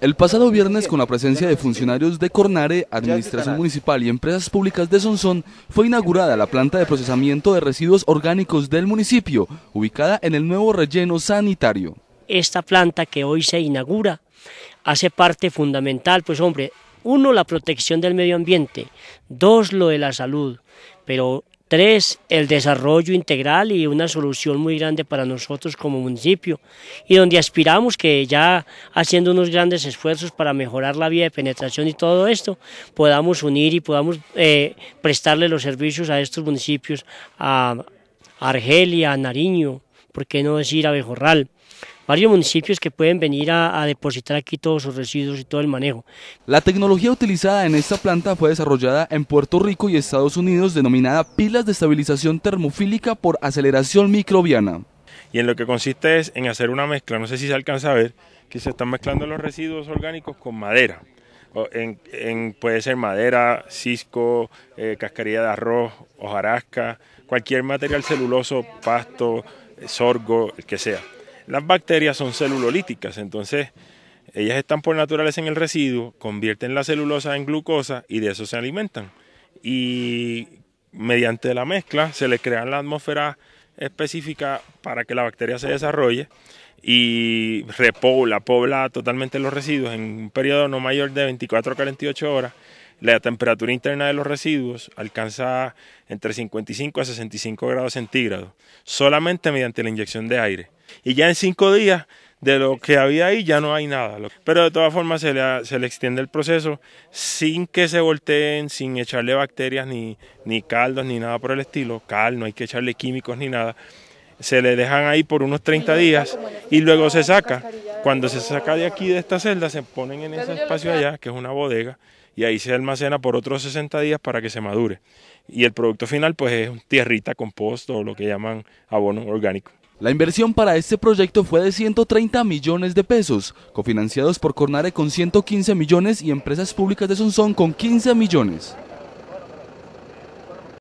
El pasado viernes, con la presencia de funcionarios de Cornare, Administración Municipal y Empresas Públicas de Sonsón, fue inaugurada la planta de procesamiento de residuos orgánicos del municipio, ubicada en el nuevo relleno sanitario. Esta planta que hoy se inaugura hace parte fundamental, pues hombre, uno, la protección del medio ambiente, dos, lo de la salud, pero Tres, el desarrollo integral y una solución muy grande para nosotros como municipio y donde aspiramos que ya haciendo unos grandes esfuerzos para mejorar la vía de penetración y todo esto, podamos unir y podamos eh, prestarle los servicios a estos municipios, a Argelia, a Nariño, por qué no decir a varios municipios que pueden venir a, depositar aquí todos sus residuos y todo el manejo. La tecnología utilizada en esta planta fue desarrollada en Puerto Rico y Estados Unidos denominada pilas de estabilización termofílica por aceleración microbiana. Y en lo que consiste es en hacer una mezcla, no sé si se alcanza a ver, que se están mezclando los residuos orgánicos con madera. En, puede ser madera, cisco, eh, cascarilla de arroz, hojarasca, cualquier material celuloso, pasto, sorgo, el que sea. Las bacterias son celulolíticas, entonces ellas están por naturaleza en el residuo, convierten la celulosa en glucosa y de eso se alimentan. Y mediante la mezcla se le en la atmósfera específica para que la bacteria se desarrolle y repobla, pobla totalmente los residuos en un periodo no mayor de 24 a 48 horas. La temperatura interna de los residuos alcanza entre 55 a 65 grados centígrados, solamente mediante la inyección de aire. Y ya en cinco días de lo que había ahí ya no hay nada. Pero de todas formas se le, extiende el proceso sin que se volteen, sin echarle bacterias ni, ni caldos ni nada por el estilo. Cal, no hay que echarle químicos ni nada. Se le dejan ahí por unos 30 días y luego se saca. Cuando se saca de aquí de esta celda se ponen en ese espacio allá, que es una bodega, y ahí se almacena por otros 60 días para que se madure. Y el producto final pues es tierrita, composto o lo que llaman abono orgánico. La inversión para este proyecto fue de 130 millones de pesos, cofinanciados por Cornare con 115 millones y empresas públicas de Sonsón con 15 millones.